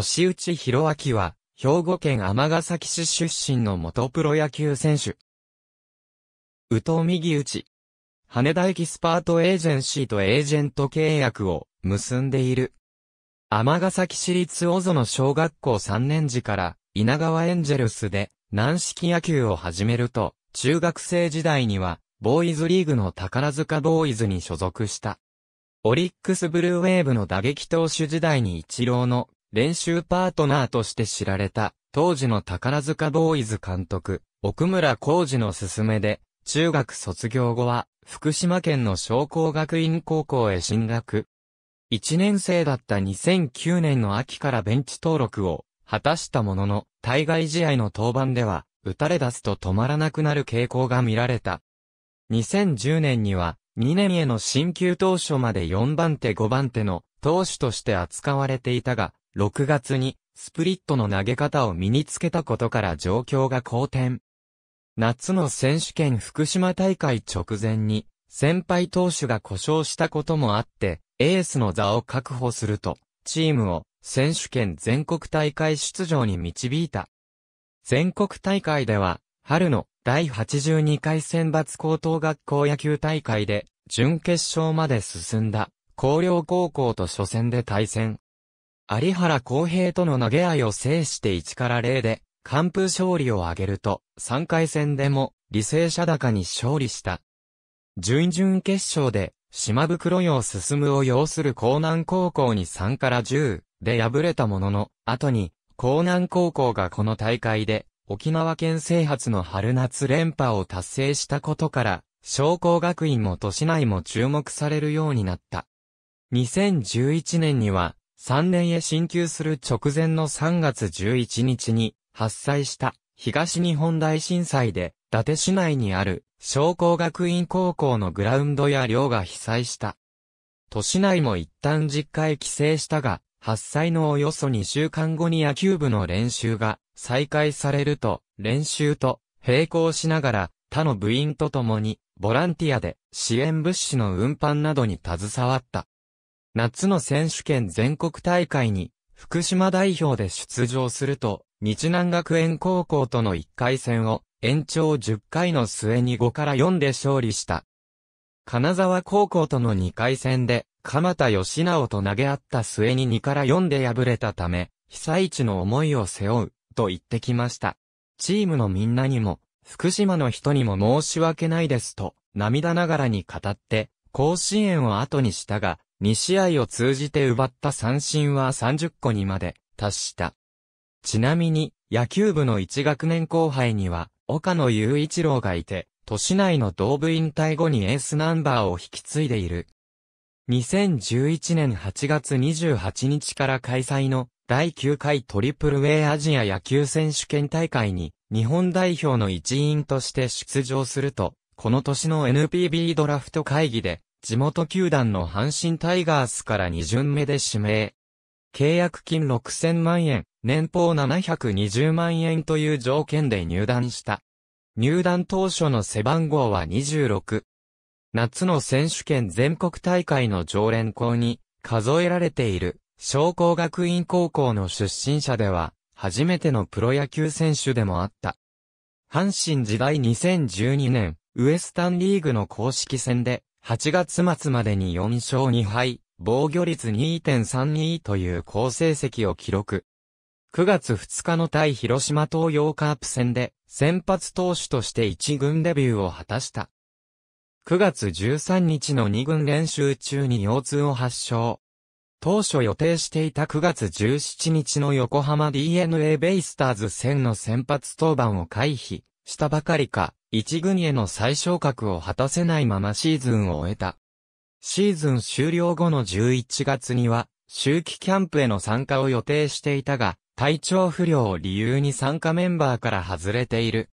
年内弘明は、兵庫県尼崎市出身の元プロ野球選手。宇藤右内。羽田エキスパートエージェンシーとエージェント契約を結んでいる。尼崎市立小園小学校3年時から稲川エンジェルスで軟式野球を始めると、中学生時代にはボーイズリーグの宝塚ボーイズに所属した。オリックスブルーウェーブの打撃投手時代にイチローの練習パートナーとして知られた、当時の宝塚ボーイズ監督、奥村浩二の勧めで、中学卒業後は、福島県の商工学院高校へ進学。1年生だった2009年の秋からベンチ登録を果たしたものの、対外試合の登板では、打たれ出すと止まらなくなる傾向が見られた。2010年には、2年への新旧当初まで4番手5番手の投手として扱われていたが、6月にスプリットの投げ方を身につけたことから状況が好転。夏の選手権福島大会直前に先輩投手が故障したこともあって、エースの座を確保すると、チームを選手権全国大会出場に導いた。全国大会では、春の第82回選抜高等学校野球大会で準決勝まで進んだ、広陵高校と初戦で対戦。有原公平との投げ合いを制して1から0で、完封勝利を挙げると、3回戦でも、履正社高に勝利した。準々決勝で、島袋洋進むを要する江南高校に3から10で敗れたものの、後に、江南高校がこの大会で、沖縄県制発の春夏連覇を達成したことから、商工学院も都市内も注目されるようになった。2011年には、3年へ進級する直前の3月11日に発災した東日本大震災で伊達市内にある商工学院高校のグラウンドや寮が被災した。都市内も一旦実家へ帰省したが、発災のおよそ2週間後に野球部の練習が再開されると、練習と並行しながら他の部員と共にボランティアで支援物資の運搬などに携わった。夏の選手権全国大会に、福島代表で出場すると、日南学園高校との1回戦を、延長10回の末に5から4で勝利した。金沢高校との2回戦で、鎌田義直と投げ合った末に2から4で敗れたため、被災地の思いを背負う、と言ってきました。チームのみんなにも、福島の人にも申し訳ないですと、涙ながらに語って、甲子園を後にしたが、2試合を通じて奪った三振は30個にまで達した。ちなみに、野球部の1学年後輩には、岡野雄一郎がいて、都市内の同部引退後にエースナンバーを引き継いでいる。2011年8月28日から開催の第9回トリプルウェイアジア野球選手権大会に日本代表の一員として出場すると、この年の NPB ドラフト会議で地元球団の阪神タイガースから2巡目で指名。契約金6000万円、年俸720万円という条件で入団した。入団当初の背番号は26。夏の選手権全国大会の常連校に数えられている、商工学院高校の出身者では、初めてのプロ野球選手でもあった。阪神時代2012年、ウエスタンリーグの公式戦で、8月末までに4勝2敗、防御率2.32という好成績を記録。9月2日の対広島東洋カープ戦で先発投手として1軍デビューを果たした。9月13日の2軍練習中に腰痛を発症。当初予定していた9月17日の横浜 DNA ベイスターズ戦の先発登板を回避したばかりか、一軍への最昇格を果たせないままシーズンを終えた。シーズン終了後の11月には、秋季キャンプへの参加を予定していたが、体調不良を理由に参加メンバーから外れている。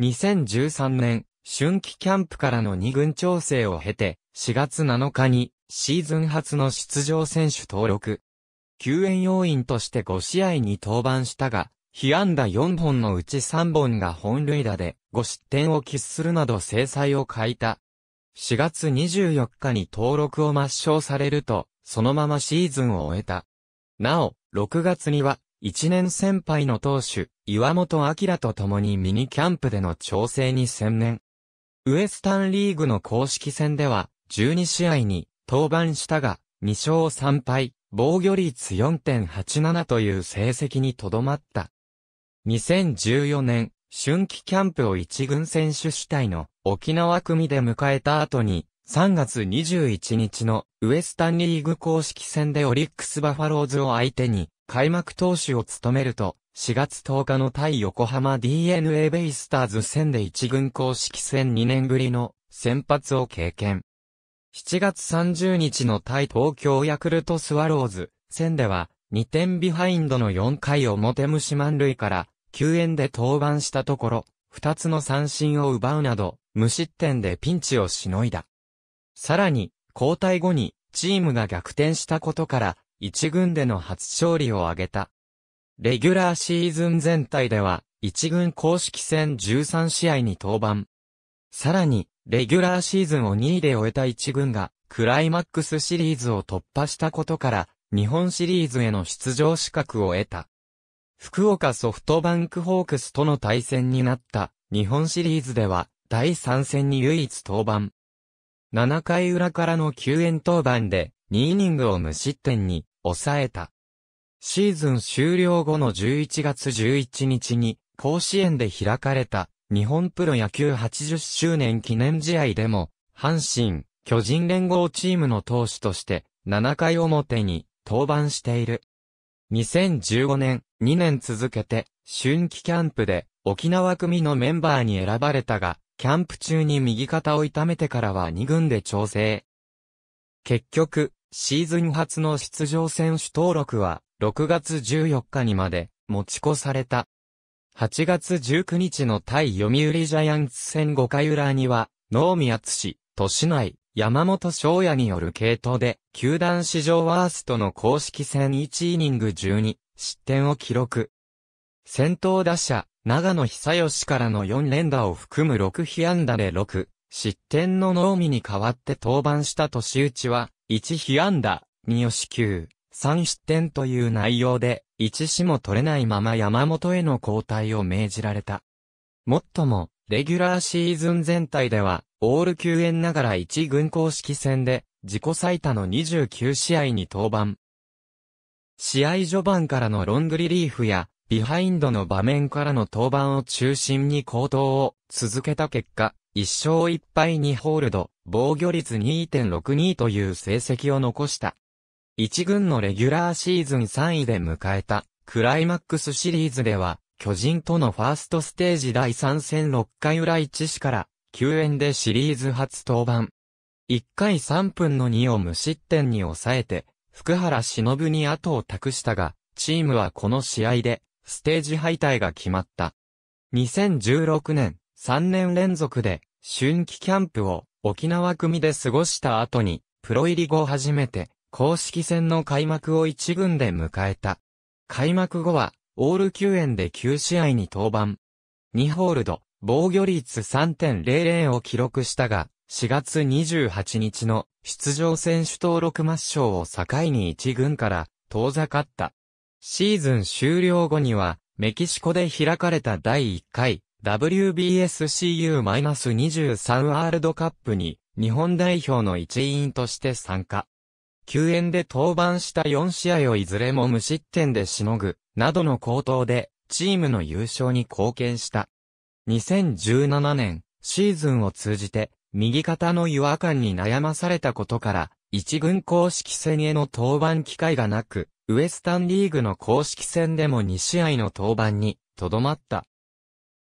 2013年、春季キャンプからの2軍調整を経て、4月7日にシーズン初の出場選手登録。救援要員として5試合に登板したが、被安打4本のうち3本が本塁打で5失点を喫するなど制裁を欠いた。4月24日に登録を抹消されると、そのままシーズンを終えた。なお、6月には、1年先輩の投手、岩本明と共にミニキャンプでの調整に専念。ウエスタンリーグの公式戦では、12試合に登板したが、2勝3敗、防御率4.87という成績にとどまった。2014年、春季キャンプを一軍選手主体の沖縄組で迎えた後に、3月21日のウエスタンリーグ公式戦でオリックスバファローズを相手に開幕投手を務めると、4月10日の対横浜 DNA ベイスターズ戦で一軍公式戦2年ぶりの先発を経験。7月30日の対東京ヤクルトスワローズ戦では2点ビハインドの4回表無視満塁から救援で登板したところ、2つの三振を奪うなど、無失点でピンチをしのいだ。さらに、交代後に、チームが逆転したことから、1軍での初勝利を挙げた。レギュラーシーズン全体では、1軍公式戦13試合に登板。さらに、レギュラーシーズンを2位で終えた1軍が、クライマックスシリーズを突破したことから、日本シリーズへの出場資格を得た。福岡ソフトバンクホークスとの対戦になった日本シリーズでは第3戦に唯一登板。7回裏からの救援登板で2イニングを無失点に抑えた。シーズン終了後の11月11日に甲子園で開かれた日本プロ野球80周年記念試合でも阪神、巨人連合チームの投手として7回表に登板している。2015年2年続けて、春季キャンプで、沖縄組のメンバーに選ばれたが、キャンプ中に右肩を痛めてからは2軍で調整。結局、シーズン初の出場選手登録は、6月14日にまで、持ち越された。8月19日の対読売ジャイアンツ戦5回裏には、能宮津市、都市内、山本翔也による系統で、球団史上ワーストの公式戦1イニング12、失点を記録。先頭打者、長野久義からの4連打を含む6被安打で6、失点の脳みに代わって登板した年内は、1被安打、2よし9、3失点という内容で、1死も取れないまま山本への交代を命じられた。もっとも、レギュラーシーズン全体では、オール救援ながら1軍公式戦で、自己最多の29試合に登板、試合序盤からのロングリリーフや、ビハインドの場面からの登板を中心に高騰を続けた結果、1勝1敗2ホールド、防御率2.62という成績を残した。1軍のレギュラーシーズン3位で迎えたクライマックスシリーズでは、巨人とのファーストステージ第3戦6回裏1死から9円でシリーズ初登板。1回3分の2を無失点に抑えて、福原忍に後を託したが、チームはこの試合で、ステージ敗退が決まった。2016年、3年連続で、春季キャンプを沖縄組で過ごした後に、プロ入り後初めて、公式戦の開幕を一軍で迎えた。開幕後は、オール9円で9試合に登板。2ホールド、防御率3.00を記録したが、4月28日の出場選手登録抹消を境に一軍から遠ざかった。シーズン終了後には、メキシコで開かれた第1回 WBSCU-23 ワールドカップに日本代表の一員として参加。救援で登板した4試合をいずれも無失点でしのぐ、などの高騰で、チームの優勝に貢献した。2017年、シーズンを通じて、右肩の違和感に悩まされたことから、一軍公式戦への登板機会がなく、ウエスタンリーグの公式戦でも2試合の登板に、とどまった。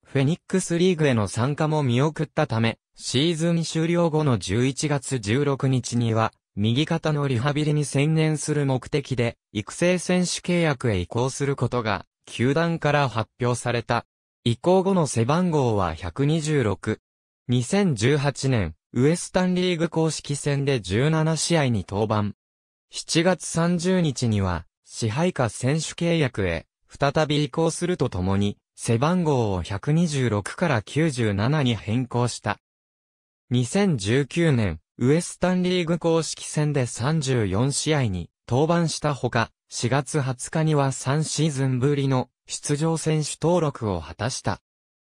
フェニックスリーグへの参加も見送ったため、シーズン終了後の11月16日には、右肩のリハビリに専念する目的で、育成選手契約へ移行することが、球団から発表された。移行後の背番号は126、2018年、ウエスタンリーグ公式戦で17試合に登板。7月30日には、支配下選手契約へ、再び移行するとともに、背番号を126から97に変更した。2019年、ウエスタンリーグ公式戦で34試合に登板したほか、4月20日には3シーズンぶりの出場選手登録を果たした。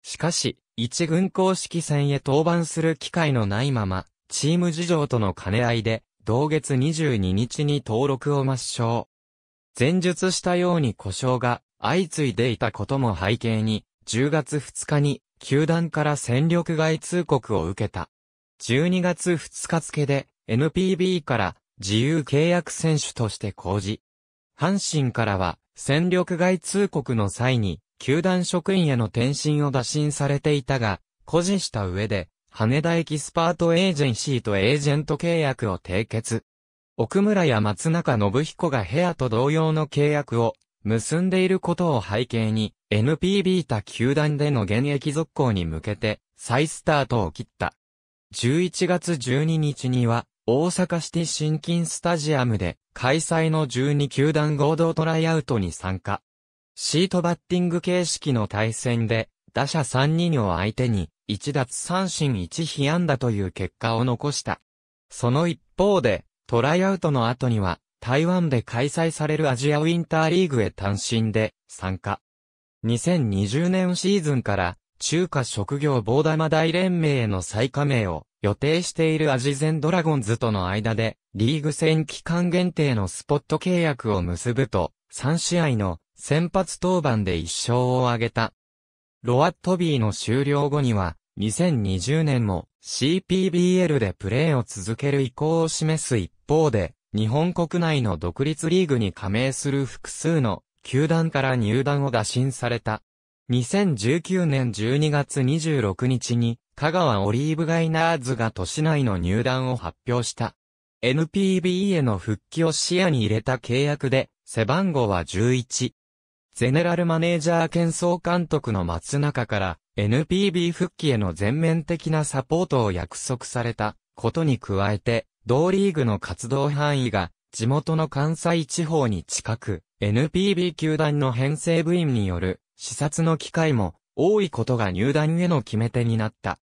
しかし、一軍公式戦へ登板する機会のないまま、チーム事情との兼ね合いで、同月22日に登録を抹消。前述したように故障が相次いでいたことも背景に、10月2日に球団から戦力外通告を受けた。12月2日付で NPB から自由契約選手として公示。阪神からは戦力外通告の際に球団職員への転身を打診されていたが、誇示した上で、羽田エキスパートエージェンシーとエージェント契約を締結。奥村や松中信彦が部屋と同様の契約を結んでいることを背景に、NPB 他球団での現役続行に向けて、再スタートを切った。11月12日には、大阪シティ新金スタジアムで、開催の12球団合同トライアウトに参加。シートバッティング形式の対戦で、打者3人を相手に、1奪三振1被安打という結果を残した。その一方で、トライアウトの後には、台湾で開催されるアジアウィンターリーグへ単身で参加。2020年シーズンから中華職業棒玉大連盟への再加盟を予定しているアジゼンドラゴンズとの間でリーグ戦期間限定のスポット契約を結ぶと3試合の先発登板で一勝を挙げた。ロアットビーの終了後には、2020年も CPBL でプレーを続ける意向を示す一方で、日本国内の独立リーグに加盟する複数の球団から入団を打診された。2019年12月26日に、香川オリーブガイナーズが都市内の入団を発表した。NPB への復帰を視野に入れた契約で、背番号は11、ゼネラルマネージャー兼総監督の松中から NPB 復帰への全面的なサポートを約束されたことに加えて、同リーグの活動範囲が地元の関西地方に近く、NPB 球団の編成部員による視察の機会も多いことが入団への決め手になった。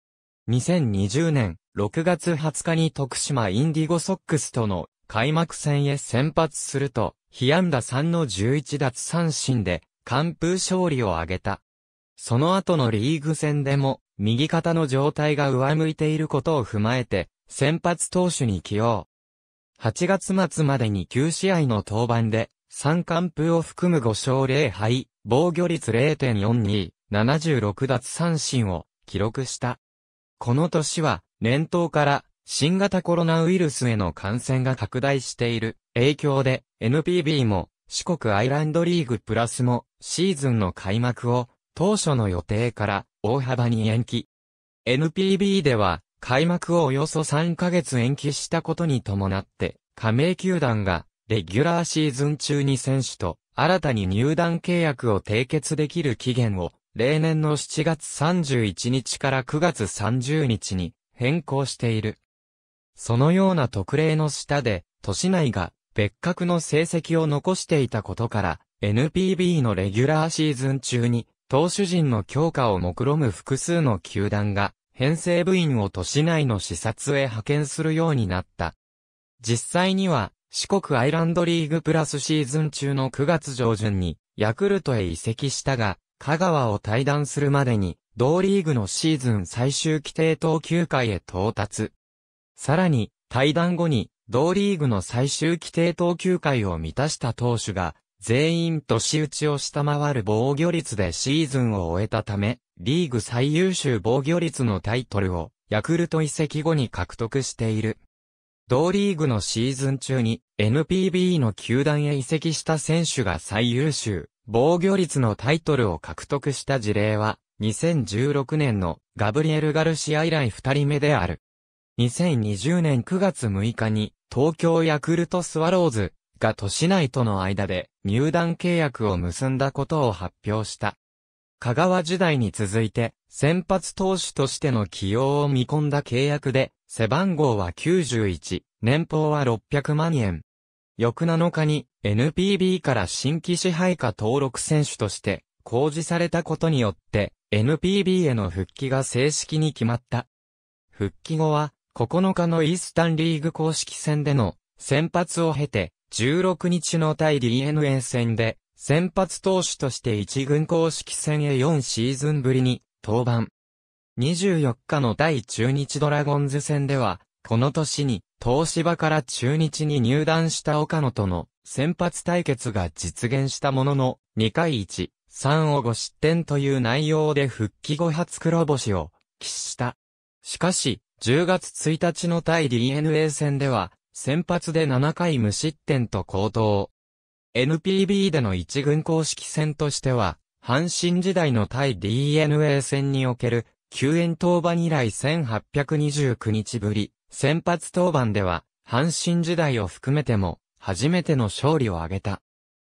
2020年6月20日に徳島インディゴソックスとの開幕戦へ先発すると、被安打3の11奪三振で、完封勝利を挙げた。その後のリーグ戦でも、右肩の状態が上向いていることを踏まえて、先発投手に起用。8月末までに9試合の登板で、3完封を含む5勝0敗、防御率0.42、76奪三振を記録した。この年は、年頭から新型コロナウイルスへの感染が拡大している影響で NPB も四国アイランドリーグプラスもシーズンの開幕を当初の予定から大幅に延期。NPB では開幕をおよそ3ヶ月延期したことに伴って加盟球団がレギュラーシーズン中に選手と新たに入団契約を締結できる期限を例年の7月31日から9月30日に変更している。そのような特例の下で、都市内が別格の成績を残していたことから、NPB のレギュラーシーズン中に、投手陣の強化を目論む複数の球団が、編成部員を都市内の視察へ派遣するようになった。実際には、四国アイランドリーグプラスシーズン中の9月上旬に、ヤクルトへ移籍したが、香川を退団するまでに、同リーグのシーズン最終規定投球回へ到達。さらに、退団後に、同リーグの最終規定投球回を満たした投手が、全員年打ちを下回る防御率でシーズンを終えたため、リーグ最優秀防御率のタイトルを、ヤクルト移籍後に獲得している。同リーグのシーズン中に、NPB の球団へ移籍した選手が最優秀、防御率のタイトルを獲得した事例は、2016年のガブリエル・ガルシア以来二人目である。2020年9月6日に、東京ヤクルトスワローズが都市内との間で入団契約を結んだことを発表した。香川時代に続いて、先発投手としての起用を見込んだ契約で、背番号は91、年俸は600万円。翌7日に NPB から新規支配下登録選手として公示されたことによって NPB への復帰が正式に決まった。復帰後は9日のイースタンリーグ公式戦での先発を経て、16日の対 DNA 戦で、先発投手として1軍公式戦へ4シーズンぶりに登板。24日の対中日ドラゴンズ戦では、この年に東芝から中日に入団した岡野との先発対決が実現したものの、2回1、3を5失点という内容で復帰後初黒星を喫した。しかし、10月1日の対 DNA 戦では、先発で7回無失点と好投。NPB での一軍公式戦としては、阪神時代の対 DNA 戦における、救援登板以来1829日ぶり、先発登板では、阪神時代を含めても、初めての勝利を挙げた。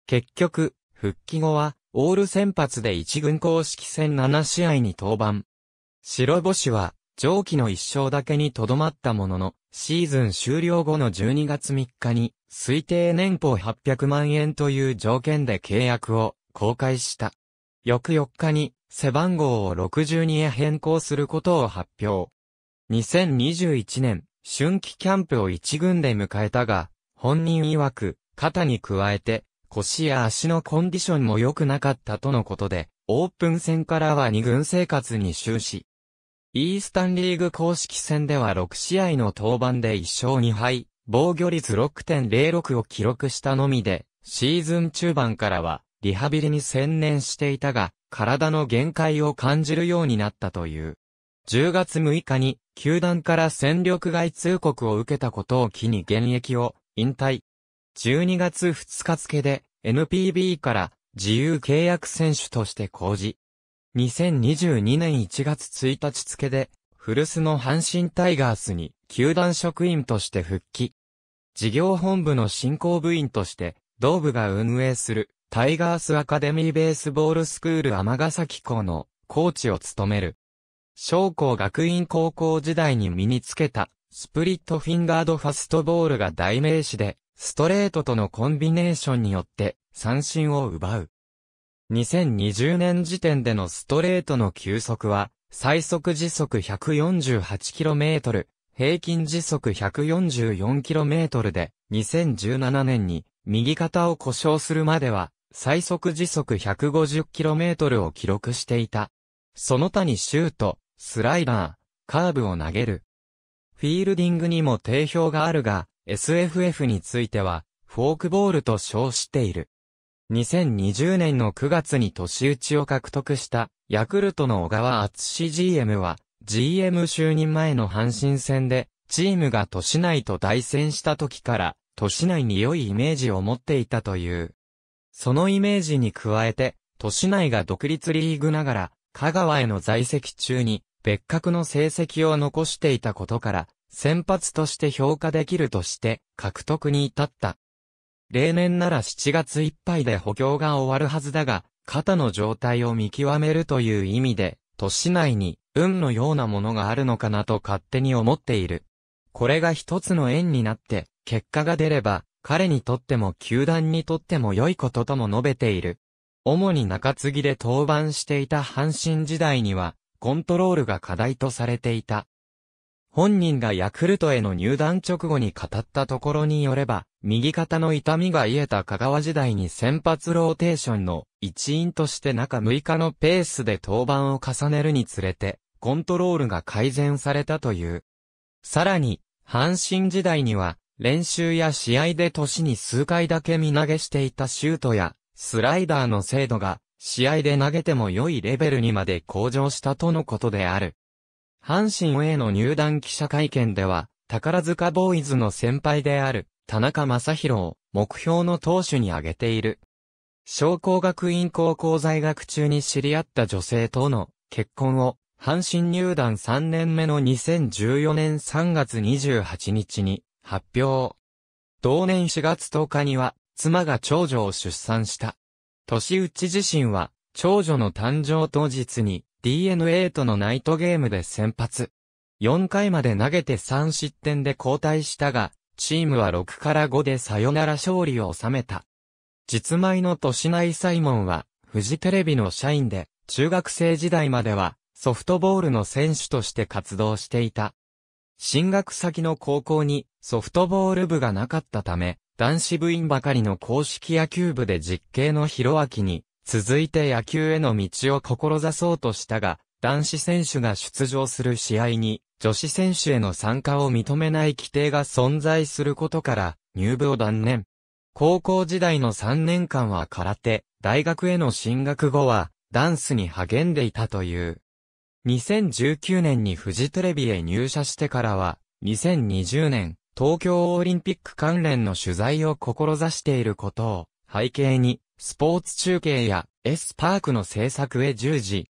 結局、復帰後は、オール先発で一軍公式戦7試合に登板。白星は、上記の一勝だけにとどまったものの、シーズン終了後の12月3日に、推定年俸800万円という条件で契約を公開した。翌4日に、背番号を62へ変更することを発表。2021年、春季キャンプを1軍で迎えたが、本人曰く、肩に加えて、腰や足のコンディションも良くなかったとのことで、オープン戦からは2軍生活に終始。イースタンリーグ公式戦では6試合の登板で1勝2敗、防御率6.06を記録したのみで、シーズン中盤からは、リハビリに専念していたが、体の限界を感じるようになったという。10月6日に、球団から戦力外通告を受けたことを機に現役を引退。12月2日付で、NPB から自由契約選手として公示。2022年1月1日付で、古巣の阪神タイガースに球団職員として復帰。事業本部の振興部員として、同部が運営するタイガースアカデミーベースボールスクール尼崎校のコーチを務める。商工学院高校時代に身につけたスプリットフィンガードファストボールが代名詞で、ストレートとのコンビネーションによって三振を奪う。2020年時点でのストレートの球速は、最速時速 148km、平均時速 144km で、2017年に右肩を故障するまでは、最速時速 150km を記録していた。その他にシュート、スライダー、カーブを投げる。フィールディングにも定評があるが、SFF については、フォークボールと称している。2020年の9月に年打ちを獲得したヤクルトの小川厚 GM は GM 就任前の阪神戦でチームが都市内と対戦した時から都市内に良いイメージを持っていたという。そのイメージに加えて都市内が独立リーグながら香川への在籍中に別格の成績を残していたことから先発として評価できるとして獲得に至った。例年なら7月いっぱいで補強が終わるはずだが、肩の状態を見極めるという意味で、都市内に運のようなものがあるのかなと勝手に思っている。これが一つの縁になって、結果が出れば、彼にとっても球団にとっても良いこととも述べている。主に中継ぎで登板していた阪神時代には、コントロールが課題とされていた。本人がヤクルトへの入団直後に語ったところによれば、右肩の痛みが癒えた香川時代に先発ローテーションの一員として中6日のペースで登板を重ねるにつれて、コントロールが改善されたという。さらに、阪神時代には、練習や試合で年に数回だけ見投げしていたシュートや、スライダーの精度が、試合で投げても良いレベルにまで向上したとのことである。阪神への入団記者会見では、宝塚ボーイズの先輩である、田中正宏を目標の投手に挙げている。商工学院高校在学中に知り合った女性との結婚を、阪神入団3年目の2014年3月28日に発表。同年4月10日には、妻が長女を出産した。年内自身は、長女の誕生当日に、DNA とのナイトゲームで先発。4回まで投げて3失点で交代したが、チームは6から5でサヨナラ勝利を収めた。実米の年内サイモンは、フジテレビの社員で、中学生時代までは、ソフトボールの選手として活動していた。進学先の高校にソフトボール部がなかったため、男子部員ばかりの公式野球部で実刑の広明に続いて野球への道を志そうとしたが、男子選手が出場する試合に、女子選手への参加を認めない規定が存在することから、入部を断念。高校時代の3年間は空手、大学への進学後は、ダンスに励んでいたという。2019年にフジテレビへ入社してからは、2020年、東京オリンピック関連の取材を志していることを背景に、スポーツ中継や S パークの制作へ従事。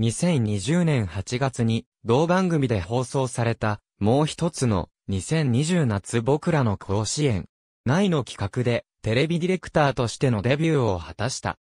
2020年8月に同番組で放送されたもう一つの2020夏僕らの甲子園内の企画でテレビディレクターとしてのデビューを果たした。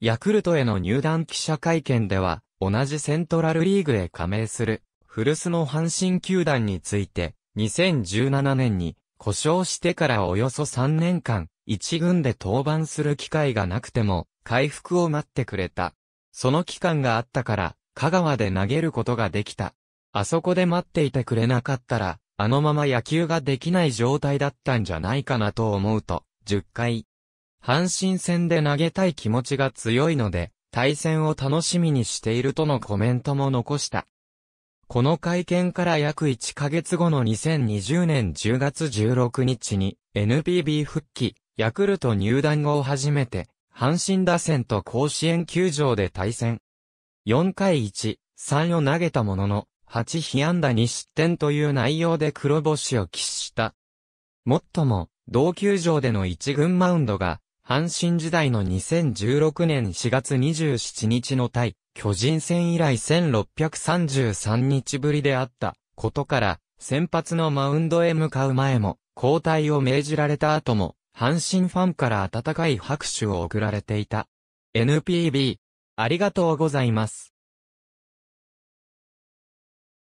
ヤクルトへの入団記者会見では同じセントラルリーグへ加盟する古巣の阪神球団について2017年に故障してからおよそ3年間一軍で登板する機会がなくても、回復を待ってくれた。その期間があったから、香川で投げることができた。あそこで待っていてくれなかったら、あのまま野球ができない状態だったんじゃないかなと思うと、10回。阪神戦で投げたい気持ちが強いので、対戦を楽しみにしているとのコメントも残した。この会見から約1ヶ月後の2020年10月16日に NPB 復帰ヤクルト入団後初めて、阪神打線と甲子園球場で対戦。4回1、3を投げたものの、8被安打2失点という内容で黒星を喫した。もっとも、同球場での1軍マウンドが、阪神時代の2016年4月27日の対、巨人戦以来1633日ぶりであったことから、先発のマウンドへ向かう前も、交代を命じられた後も、阪神ファンから温かい拍手を送られていた。NPB、ありがとうございます。